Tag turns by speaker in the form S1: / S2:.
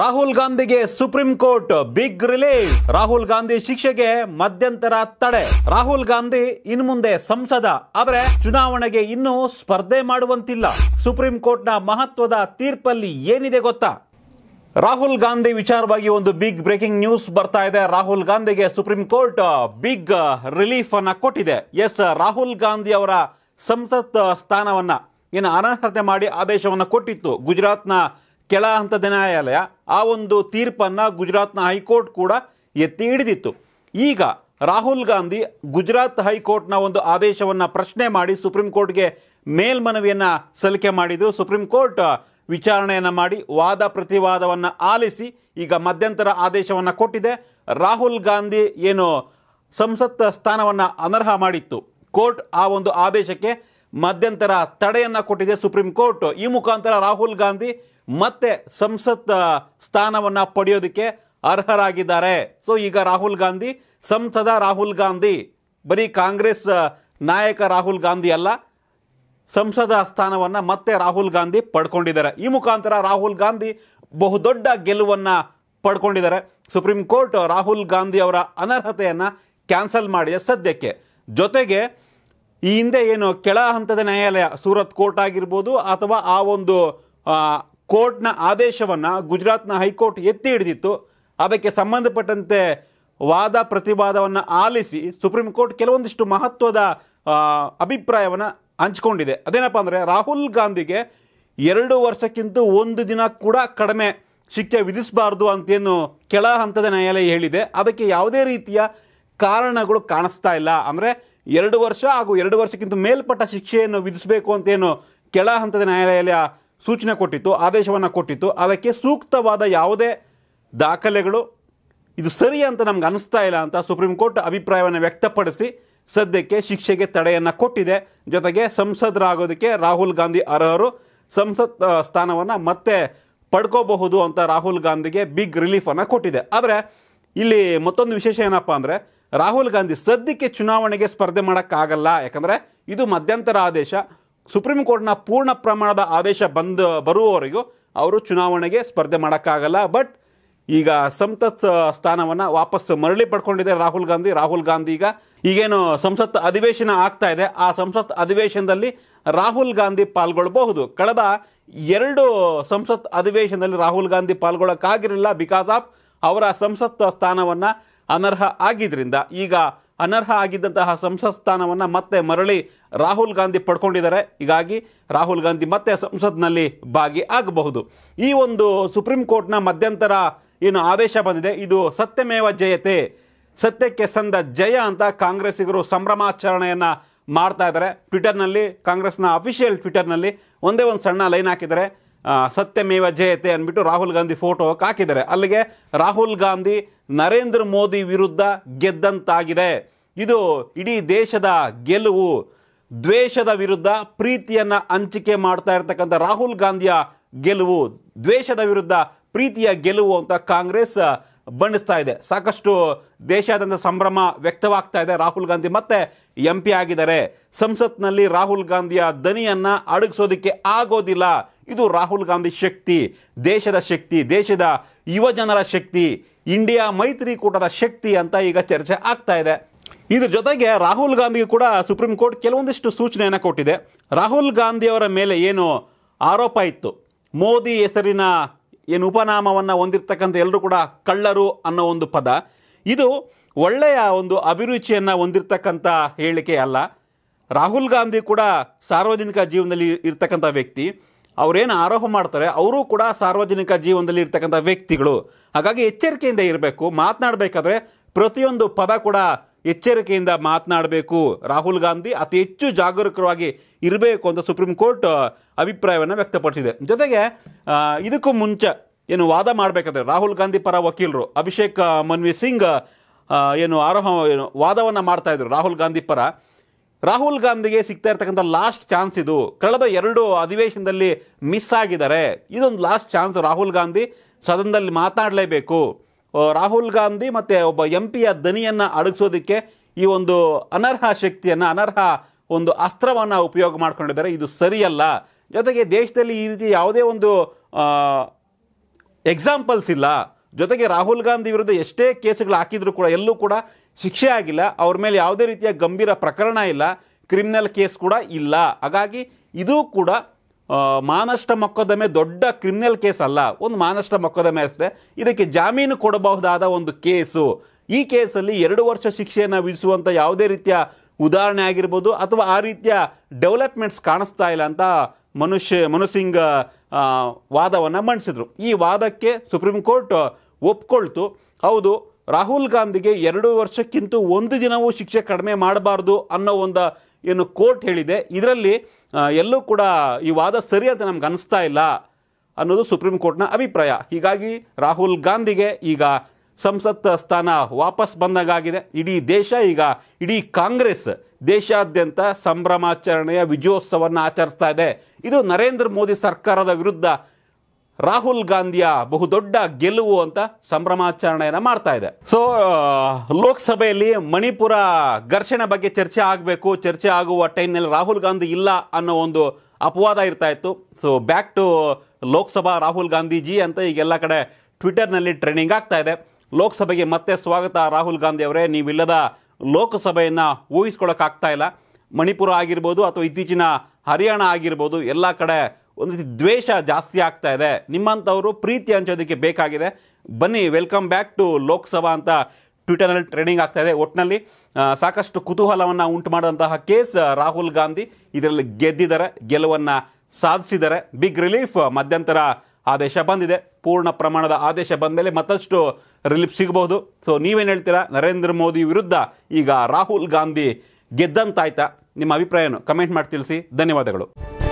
S1: ರಾಹುಲ್ ಗಾಂಧಿಗೆ supreme court big relief Rahul Gandhi ಶಿಕ್ಷೆಗೆ ಮಧ್ಯಂತರ ತಡೆ ರಾಹುಲ್ ಗಾಂಧಿ ಇನ್ನು ಮುಂದೆ ಸಂಸದ ಆದರೆ ಚುನಾವಣೆಗೆ ಇನ್ನೂ ಸ್ಪರ್ಧೆ ಮಾಡುವಂತಿಲ್ಲ ಸುಪ್ರೀಂ ಕೋರ್ಟ್ನ ಮಹತ್ವದ ತೀರ್ಪಲ್ಲಿ ಏನಿದೆ ಗೊತ್ತಾ ರಾಹುಲ್ ಗಾಂಧಿ ವಿಚಾರವಾಗಿ ಒಂದು ಬಿಗ್ ಬ್ರೇಕಿಂಗ್ ನ್ಯೂಸ್ ಬರ್ತಾ ಇದೆ ರಾಹುಲ್ ಗಾಂಧಿಗೆ ಸುಪ್ರೀಂ ಕೋರ್ಟ್ ಬಿಗ್ ರಿಲೀಫ್ ಅನ್ನ ಕೊಟ್ಟಿದೆ ಎಸ್ ರಾಹುಲ್ ಗಾಂಧಿ ಅವರ ಸಂಸತ್ ಸ್ಥಾನವನ್ನ ಏನು ಅನರ್ಹತೆ ಮಾಡಿ ಆದೇಶವನ್ನು ಕೊಟ್ಟಿತ್ತು ಗುಜರಾತ್ನ ಕೆಳ ಹಂತದ ನ್ಯಾಯಾಲಯ ಆ ಒಂದು ತೀರ್ಪನ್ನು ಗುಜರಾತ್ನ ಹೈಕೋರ್ಟ್ ಕೂಡ ಎತ್ತಿ ಹಿಡಿದಿತ್ತು ಈಗ ರಾಹುಲ್ ಗಾಂಧಿ ಗುಜರಾತ್ ಹೈಕೋರ್ಟ್ನ ಒಂದು ಆದೇಶವನ್ನು ಪ್ರಶ್ನೆ ಮಾಡಿ ಸುಪ್ರೀಂ ಕೋರ್ಟ್ಗೆ ಮೇಲ್ಮನವಿಯನ್ನು ಸಲ್ಲಿಕೆ ಮಾಡಿದರು ಸುಪ್ರೀಂ ಕೋರ್ಟ್ ವಿಚಾರಣೆಯನ್ನು ಮಾಡಿ ವಾದ ಪ್ರತಿವಾದವನ್ನು ಆಲಿಸಿ ಈಗ ಮಧ್ಯಂತರ ಆದೇಶವನ್ನು ಕೊಟ್ಟಿದೆ ರಾಹುಲ್ ಗಾಂಧಿ ಏನು ಸಂಸತ್ ಸ್ಥಾನವನ್ನು ಅನರ್ಹ ಮಾಡಿತ್ತು ಕೋರ್ಟ್ ಆ ಒಂದು ಆದೇಶಕ್ಕೆ ಮಧ್ಯಂತರ ತಡೆಯನ್ನು ಕೊಟ್ಟಿದೆ ಸುಪ್ರೀಂ ಕೋರ್ಟ್ ಈ ಮುಖಾಂತರ ರಾಹುಲ್ ಗಾಂಧಿ ಮತ್ತೆ ಸಂಸತ್ ಸ್ಥಾನವನ್ನು ಪಡೆಯೋದಕ್ಕೆ ಅರ್ಹರಾಗಿದ್ದಾರೆ ಸೊ ಈಗ ರಾಹುಲ್ ಗಾಂಧಿ ಸಂಸದ ರಾಹುಲ್ ಗಾಂಧಿ ಬರೀ ಕಾಂಗ್ರೆಸ್ ನಾಯಕ ರಾಹುಲ್ ಗಾಂಧಿ ಅಲ್ಲ ಸಂಸದ ಸ್ಥಾನವನ್ನು ಮತ್ತೆ ರಾಹುಲ್ ಗಾಂಧಿ ಪಡ್ಕೊಂಡಿದ್ದಾರೆ ಈ ಮುಖಾಂತರ ರಾಹುಲ್ ಗಾಂಧಿ ಬಹುದೊಡ್ಡ ಗೆಲುವನ್ನು ಪಡ್ಕೊಂಡಿದ್ದಾರೆ ಸುಪ್ರೀಂ ಕೋರ್ಟ್ ರಾಹುಲ್ ಗಾಂಧಿ ಅವರ ಅನರ್ಹತೆಯನ್ನು ಕ್ಯಾನ್ಸಲ್ ಮಾಡಿದೆ ಸದ್ಯಕ್ಕೆ ಜೊತೆಗೆ ಈ ಹಿಂದೆ ಏನು ಕೆಳ ಹಂತದ ನ್ಯಾಯಾಲಯ ಸೂರತ್ ಕೋರ್ಟ್ ಆಗಿರ್ಬೋದು ಅಥವಾ ಆ ಒಂದು ಕೋರ್ಟ್ನ ಆದೇಶವನ್ನು ಗುಜರಾತ್ನ ಹೈಕೋರ್ಟ್ ಎತ್ತಿ ಹಿಡಿದಿತ್ತು ಅದಕ್ಕೆ ಸಂಬಂಧಪಟ್ಟಂತೆ ವಾದ ಪ್ರತಿವಾದವನ್ನು ಆಲಿಸಿ ಸುಪ್ರೀಂ ಕೋರ್ಟ್ ಕೆಲವೊಂದಿಷ್ಟು ಮಹತ್ವದ ಅಭಿಪ್ರಾಯವನ್ನು ಹಂಚಿಕೊಂಡಿದೆ ಅದೇನಪ್ಪ ಅಂದರೆ ರಾಹುಲ್ ಗಾಂಧಿಗೆ ಎರಡು ವರ್ಷಕ್ಕಿಂತ ಒಂದು ದಿನ ಕೂಡ ಕಡಿಮೆ ಶಿಕ್ಷೆ ವಿಧಿಸಬಾರ್ದು ಅಂತೇನು ಕೆಳ ಹಂತದ ನ್ಯಾಯಾಲಯ ಹೇಳಿದೆ ಅದಕ್ಕೆ ಯಾವುದೇ ರೀತಿಯ ಕಾರಣಗಳು ಕಾಣಿಸ್ತಾ ಇಲ್ಲ ಅಂದರೆ ಎರಡು ವರ್ಷ ಹಾಗೂ ಎರಡು ವರ್ಷಕ್ಕಿಂತ ಮೇಲ್ಪಟ್ಟ ಶಿಕ್ಷೆಯನ್ನು ವಿಧಿಸಬೇಕು ಅಂತೇನು ಕೆಳ ಹಂತದ ನ್ಯಾಯಾಲಯ ಸೂಚನೆ ಕೊಟ್ಟಿತ್ತು ಆದೇಶವನ್ನು ಕೊಟ್ಟಿತ್ತು ಅದಕ್ಕೆ ಸೂಕ್ತವಾದ ಯಾವುದೇ ದಾಖಲೆಗಳು ಇದು ಸರಿ ಅಂತ ನಮ್ಗೆ ಅನಿಸ್ತಾ ಇಲ್ಲ ಅಂತ ಸುಪ್ರೀಂ ಕೋರ್ಟ್ ಅಭಿಪ್ರಾಯವನ್ನು ವ್ಯಕ್ತಪಡಿಸಿ ಸದ್ಯಕ್ಕೆ ಶಿಕ್ಷೆಗೆ ತಡೆಯನ್ನು ಕೊಟ್ಟಿದೆ ಜೊತೆಗೆ ಸಂಸದರಾಗೋದಕ್ಕೆ ರಾಹುಲ್ ಗಾಂಧಿ ಅರ್ಹರು ಸಂಸತ್ ಸ್ಥಾನವನ್ನು ಮತ್ತೆ ಪಡ್ಕೋಬಹುದು ಅಂತ ರಾಹುಲ್ ಗಾಂಧಿಗೆ ಬಿಗ್ ರಿಲೀಫನ್ನು ಕೊಟ್ಟಿದೆ ಆದರೆ ಇಲ್ಲಿ ಮತ್ತೊಂದು ವಿಶೇಷ ಏನಪ್ಪ ಅಂದರೆ ರಾಹುಲ್ ಗಾಂಧಿ ಸದ್ಯಕ್ಕೆ ಚುನಾವಣೆಗೆ ಸ್ಪರ್ಧೆ ಮಾಡೋಕ್ಕಾಗಲ್ಲ ಯಾಕಂದರೆ ಇದು ಮಧ್ಯಂತರ ಆದೇಶ ಸುಪ್ರೀಂ ಕೋರ್ಟ್ನ ಪೂರ್ಣ ಪ್ರಮಾಣದ ಆದೇಶ ಬಂದು ಬರುವವರೆಗೂ ಅವರು ಚುನಾವಣೆಗೆ ಸ್ಪರ್ಧೆ ಮಾಡೋಕ್ಕಾಗಲ್ಲ ಬಟ್ ಈಗ ಸಂಸತ್ ಸ್ಥಾನವನ್ನು ವಾಪಸ್ ಮರಳಿ ಪಡ್ಕೊಂಡಿದೆ ರಾಹುಲ್ ಗಾಂಧಿ ರಾಹುಲ್ ಗಾಂಧಿ ಈಗ ಈಗೇನು ಸಂಸತ್ ಅಧಿವೇಶನ ಆಗ್ತಾ ಇದೆ ಆ ಸಂಸತ್ ಅಧಿವೇಶನದಲ್ಲಿ ರಾಹುಲ್ ಗಾಂಧಿ ಪಾಲ್ಗೊಳ್ಳಬಹುದು ಕಳೆದ ಎರಡು ಸಂಸತ್ ಅಧಿವೇಶನದಲ್ಲಿ ರಾಹುಲ್ ಗಾಂಧಿ ಪಾಲ್ಗೊಳ್ಳೋಕ್ಕಾಗಿರಲಿಲ್ಲ ಬಿಕಾಸ್ ಆಫ್ ಅವರ ಸಂಸತ್ ಸ್ಥಾನವನ್ನು ಅನರ್ಹ ಆಗಿದ್ದರಿಂದ ಈಗ ಅನರ್ಹ ಆಗಿದ್ದಂತಹ ಸಂಸತ್ ಸ್ಥಾನವನ್ನು ಮತ್ತೆ ಮರಳಿ ರಾಹುಲ್ ಗಾಂಧಿ ಪಡ್ಕೊಂಡಿದ್ದಾರೆ ಹೀಗಾಗಿ ರಾಹುಲ್ ಗಾಂಧಿ ಮತ್ತೆ ಸಂಸತ್ನಲ್ಲಿ ಭಾಗಿ ಆಗಬಹುದು ಈ ಒಂದು ಸುಪ್ರೀಂ ಕೋರ್ಟ್ನ ಮಧ್ಯಂತರ ಏನು ಆದೇಶ ಬಂದಿದೆ ಇದು ಸತ್ಯಮೇವ ಜಯತೆ ಸತ್ಯಕ್ಕೆ ಸಂದ ಜಯ ಅಂತ ಕಾಂಗ್ರೆಸ್ಸಿಗರು ಸಂಭ್ರಮಾಚರಣೆಯನ್ನು ಮಾಡ್ತಾ ಇದ್ದಾರೆ ಟ್ವಿಟರ್ನಲ್ಲಿ ಕಾಂಗ್ರೆಸ್ನ ಅಫಿಷಿಯಲ್ ಟ್ವಿಟರ್ನಲ್ಲಿ ಒಂದೇ ಒಂದು ಸಣ್ಣ ಲೈನ್ ಹಾಕಿದ್ದಾರೆ ಸತ್ಯಮೇವ ಜಯತೆ ಅಂದ್ಬಿಟ್ಟು ರಾಹುಲ್ ಗಾಂಧಿ ಫೋಟೋ ಹಾಕಿದ್ದಾರೆ ಅಲ್ಲಿಗೆ ರಾಹುಲ್ ಗಾಂಧಿ ನರೇಂದ್ರ ಮೋದಿ ವಿರುದ್ಧ ಗೆದ್ದಂತಾಗಿದೆ ಇದು ಇಡೀ ದೇಶದ ಗೆಲುವು ದ್ವೇಷದ ವಿರುದ್ಧ ಪ್ರೀತಿಯನ್ನು ಹಂಚಿಕೆ ಮಾಡ್ತಾ ಇರತಕ್ಕಂಥ ರಾಹುಲ್ ಗಾಂಧಿಯ ಗೆಲುವು ದ್ವೇಷದ ವಿರುದ್ಧ ಪ್ರೀತಿಯ ಗೆಲುವು ಅಂತ ಕಾಂಗ್ರೆಸ್ ಬಣ್ಣಿಸ್ತಾ ಇದೆ ಸಾಕಷ್ಟು ದೇಶಾದ್ಯಂತ ಸಂಭ್ರಮ ವ್ಯಕ್ತವಾಗ್ತಾ ಇದೆ ರಾಹುಲ್ ಗಾಂಧಿ ಮತ್ತೆ ಎಂ ಪಿ ಆಗಿದ್ದಾರೆ ಸಂಸತ್ನಲ್ಲಿ ರಾಹುಲ್ ಗಾಂಧಿಯ ದನಿಯನ್ನು ಅಡಗಿಸೋದಕ್ಕೆ ಆಗೋದಿಲ್ಲ ಇದು ರಾಹುಲ್ ಗಾಂಧಿ ಶಕ್ತಿ ದೇಶದ ಶಕ್ತಿ ದೇಶದ ಯುವಜನರ ಶಕ್ತಿ ಇಂಡಿಯಾ ಮೈತ್ರಿಕೂಟದ ಶಕ್ತಿ ಅಂತ ಈಗ ಚರ್ಚೆ ಆಗ್ತಾ ಇದೆ ಇದ್ರ ಜೊತೆಗೆ ರಾಹುಲ್ ಗಾಂಧಿಗೆ ಕೂಡ ಸುಪ್ರೀಂ ಕೋರ್ಟ್ ಕೆಲವೊಂದಿಷ್ಟು ಸೂಚನೆಯನ್ನು ಕೊಟ್ಟಿದೆ ರಾಹುಲ್ ಗಾಂಧಿಯವರ ಮೇಲೆ ಏನು ಆರೋಪ ಇತ್ತು ಮೋದಿ ಹೆಸರಿನ ಏನು ಉಪನಾಮವನ್ನು ಹೊಂದಿರ್ತಕ್ಕಂಥ ಎಲ್ಲರೂ ಕೂಡ ಕಳ್ಳರು ಅನ್ನೋ ಒಂದು ಪದ ಇದು ಒಳ್ಳೆಯ ಒಂದು ಅಭಿರುಚಿಯನ್ನು ಹೊಂದಿರತಕ್ಕಂಥ ಹೇಳಿಕೆ ಅಲ್ಲ ರಾಹುಲ್ ಗಾಂಧಿ ಕೂಡ ಸಾರ್ವಜನಿಕ ಜೀವನದಲ್ಲಿ ಇರ್ತಕ್ಕಂಥ ವ್ಯಕ್ತಿ ಅವರೇನು ಆರೋಪ ಮಾಡ್ತಾರೆ ಅವರು ಕೂಡ ಸಾರ್ವಜನಿಕ ಜೀವನದಲ್ಲಿ ಇರ್ತಕ್ಕಂಥ ವ್ಯಕ್ತಿಗಳು ಹಾಗಾಗಿ ಎಚ್ಚರಿಕೆಯಿಂದ ಇರಬೇಕು ಮಾತನಾಡಬೇಕಾದ್ರೆ ಪ್ರತಿಯೊಂದು ಪದ ಕೂಡ ಎಚ್ಚರಿಕೆಯಿಂದ ಮಾತನಾಡಬೇಕು ರಾಹುಲ್ ಗಾಂಧಿ ಅತಿ ಹೆಚ್ಚು ಜಾಗರೂಕವಾಗಿ ಇರಬೇಕು ಅಂತ ಸುಪ್ರೀಂ ಕೋರ್ಟ್ ಅಭಿಪ್ರಾಯವನ್ನು ವ್ಯಕ್ತಪಡಿಸಿದೆ ಜೊತೆಗೆ ಇದಕ್ಕೂ ಮುಂಚೆ ಏನು ವಾದ ಮಾಡಬೇಕಾದ್ರೆ ರಾಹುಲ್ ಗಾಂಧಿ ಪರ ವಕೀಲರು ಅಭಿಷೇಕ್ ಮನ್ವಿ ಸಿಂಗ್ ಏನು ಆರೋಹ ಏನು ವಾದವನ್ನು ಮಾಡ್ತಾಯಿದ್ರು ರಾಹುಲ್ ಗಾಂಧಿ ಪರ ರಾಹುಲ್ ಗಾಂಧಿಗೆ ಸಿಗ್ತಾ ಇರ್ತಕ್ಕಂಥ ಲಾಸ್ಟ್ ಚಾನ್ಸ್ ಇದು ಕಳೆದ ಎರಡು ಅಧಿವೇಶನದಲ್ಲಿ ಮಿಸ್ ಆಗಿದ್ದಾರೆ ಇದೊಂದು ಲಾಸ್ಟ್ ಚಾನ್ಸ್ ರಾಹುಲ್ ಗಾಂಧಿ ಸದನದಲ್ಲಿ ಮಾತಾಡಲೇಬೇಕು ರಾಹುಲ್ ಗಾಂಧಿ ಮತ್ತು ಒಬ್ಬ ಎಂ ಪಿಯ ದನಿಯನ್ನು ಅಡಗಿಸೋದಕ್ಕೆ ಈ ಒಂದು ಅನರ್ಹ ಶಕ್ತಿಯನ್ನು ಅನರ್ಹ ಒಂದು ಅಸ್ತ್ರವನ್ನು ಉಪಯೋಗ ಮಾಡ್ಕೊಂಡಿದ್ದಾರೆ ಇದು ಸರಿಯಲ್ಲ ಜೊತೆಗೆ ದೇಶದಲ್ಲಿ ಈ ರೀತಿ ಯಾವುದೇ ಒಂದು ಎಕ್ಸಾಂಪಲ್ಸ್ ಇಲ್ಲ ಜೊತೆಗೆ ರಾಹುಲ್ ಗಾಂಧಿ ವಿರುದ್ಧ ಎಷ್ಟೇ ಕೇಸುಗಳು ಹಾಕಿದರೂ ಕೂಡ ಎಲ್ಲೂ ಕೂಡ ಶಿಕ್ಷೆ ಆಗಿಲ್ಲ ಅವ್ರ ಮೇಲೆ ಯಾವುದೇ ರೀತಿಯ ಗಂಭೀರ ಪ್ರಕರಣ ಇಲ್ಲ ಕ್ರಿಮಿನಲ್ ಕೇಸ್ ಕೂಡ ಇಲ್ಲ ಹಾಗಾಗಿ ಇದು ಕೂಡ ಮಾನಷ್ಟ ಮೊಕ್ಕದಮೆ ದೊಡ್ಡ ಕ್ರಿಮಿನಲ್ ಕೇಸ್ ಅಲ್ಲ ಒಂದು ಮಾನಷ್ಟ ಮೊಕ್ಕದಮೆ ಅಷ್ಟೇ ಇದಕ್ಕೆ ಜಾಮೀನು ಕೊಡಬಹುದಾದ ಒಂದು ಕೇಸು ಈ ಕೇಸಲ್ಲಿ ಎರಡು ವರ್ಷ ಶಿಕ್ಷೆಯನ್ನು ವಿಧಿಸುವಂಥ ಯಾವುದೇ ರೀತಿಯ ಉದಾಹರಣೆ ಆಗಿರ್ಬೋದು ಅಥವಾ ಆ ರೀತಿಯ ಡೆವಲಪ್ಮೆಂಟ್ಸ್ ಕಾಣಿಸ್ತಾ ಇಲ್ಲ ಅಂತ ಮನುಷ್ಯ ಮನುಸಿಂಗ್ ವಾದವನ್ನು ಮಂಡಿಸಿದರು ಈ ವಾದಕ್ಕೆ ಸುಪ್ರೀಂ ಕೋರ್ಟ್ ಒಪ್ಕೊಳ್ತು ಹೌದು ರಾಹುಲ್ ಗಾಂಧಿಗೆ ಎರಡು ವರ್ಷಕ್ಕಿಂತ ಒಂದು ದಿನವೂ ಶಿಕ್ಷೆ ಕಡಿಮೆ ಮಾಡಬಾರ್ದು ಅನ್ನೋ ಒಂದು ಏನು ಕೋರ್ಟ್ ಹೇಳಿದೆ ಇದರಲ್ಲಿ ಎಲ್ಲೂ ಕೂಡ ಈ ವಾದ ಸರಿ ಅಂತ ನಮ್ಗೆ ಅನಿಸ್ತಾ ಇಲ್ಲ ಅನ್ನೋದು ಸುಪ್ರೀಂ ಕೋರ್ಟ್ನ ಅಭಿಪ್ರಾಯ ಹೀಗಾಗಿ ರಾಹುಲ್ ಗಾಂಧಿಗೆ ಈಗ ಸಂಸತ್ ಸ್ಥಾನ ವಾಪಸ್ ಬಂದಾಗಿದೆ ಇಡೀ ದೇಶ ಈಗ ಇಡೀ ಕಾಂಗ್ರೆಸ್ ದೇಶಾದ್ಯಂತ ಸಂಭ್ರಮಾಚರಣೆಯ ವಿಜಯೋತ್ಸವವನ್ನು ಆಚರಿಸ್ತಾ ಇದೆ ಇದು ನರೇಂದ್ರ ಮೋದಿ ಸರ್ಕಾರದ ವಿರುದ್ಧ ರಾಹುಲ್ ಗಾಂಧಿಯ ಬಹುದೊಡ್ಡ ಗೆಲುವು ಅಂತ ಸಂಭ್ರಮಾಚರಣೆಯನ್ನು ಮಾಡ್ತಾ ಇದೆ ಸೊ ಲೋಕಸಭೆಯಲ್ಲಿ ಮಣಿಪುರ ಘರ್ಷಣೆ ಬಗ್ಗೆ ಚರ್ಚೆ ಆಗಬೇಕು ಚರ್ಚೆ ಆಗುವ ಟೈಮ್ನಲ್ಲಿ ರಾಹುಲ್ ಗಾಂಧಿ ಇಲ್ಲ ಅನ್ನೋ ಒಂದು ಅಪವಾದ ಇರ್ತಾ ಇತ್ತು so back to Lok Sabha Rahul Gandhiji ಅಂತ ಈಗ ಎಲ್ಲ ಕಡೆ ಟ್ವಿಟರ್ನಲ್ಲಿ ಟ್ರೆಂಡಿಂಗ್ ಆಗ್ತಾ ಇದೆ ಲೋಕಸಭೆಗೆ ಮತ್ತೆ ಸ್ವಾಗತ ರಾಹುಲ್ ಗಾಂಧಿ ಅವರೇ ನೀವಿಲ್ಲದ ಲೋಕಸಭೆಯನ್ನು ಊಹಿಸ್ಕೊಳಕ್ಕಾಗ್ತಾ ಇಲ್ಲ ಮಣಿಪುರ ಆಗಿರ್ಬೋದು ಅಥವಾ ಇತ್ತೀಚಿನ ಹರಿಯಾಣ ಆಗಿರ್ಬೋದು ಎಲ್ಲ ಕಡೆ ಒಂದು ರೀತಿ ದ್ವೇಷ ಜಾಸ್ತಿ ಆಗ್ತಾ ಇದೆ ನಿಮ್ಮಂಥವರು ಪ್ರೀತಿ ಹಂಚೋದಕ್ಕೆ ಬೇಕಾಗಿದೆ ಬನ್ನಿ ವೆಲ್ಕಮ್ ಬ್ಯಾಕ್ ಟು ಲೋಕಸಭಾ ಅಂತ ಟ್ವಿಟರ್ನಲ್ಲಿ ಟ್ರೆಂಡಿಂಗ್ ಆಗ್ತಾ ಇದೆ ಒಟ್ಟಿನಲ್ಲಿ ಸಾಕಷ್ಟು ಕುತೂಹಲವನ್ನು ಉಂಟು ಮಾಡಿದಂತಹ ಕೇಸ್ ರಾಹುಲ್ ಗಾಂಧಿ ಇದರಲ್ಲಿ ಗೆದ್ದಿದ್ದಾರೆ ಗೆಲುವನ್ನು ಸಾಧಿಸಿದ್ದಾರೆ ಬಿಗ್ ರಿಲೀಫ್ ಮಧ್ಯಂತರ ಆದೇಶ ಬಂದಿದೆ ಪೂರ್ಣ ಪ್ರಮಾಣದ ಆದೇಶ ಬಂದ ಮೇಲೆ ಮತ್ತಷ್ಟು ರಿಲೀಫ್ ಸಿಗಬಹುದು ಸೊ ನೀವೇನು ಹೇಳ್ತೀರಾ ನರೇಂದ್ರ ಮೋದಿ ವಿರುದ್ಧ ಈಗ ರಾಹುಲ್ ಗಾಂಧಿ ಗೆದ್ದಂತಾಯ್ತಾ ನಿಮ್ಮ ಅಭಿಪ್ರಾಯವನ್ನು ಕಮೆಂಟ್ ಮಾಡಿ ತಿಳಿಸಿ ಧನ್ಯವಾದಗಳು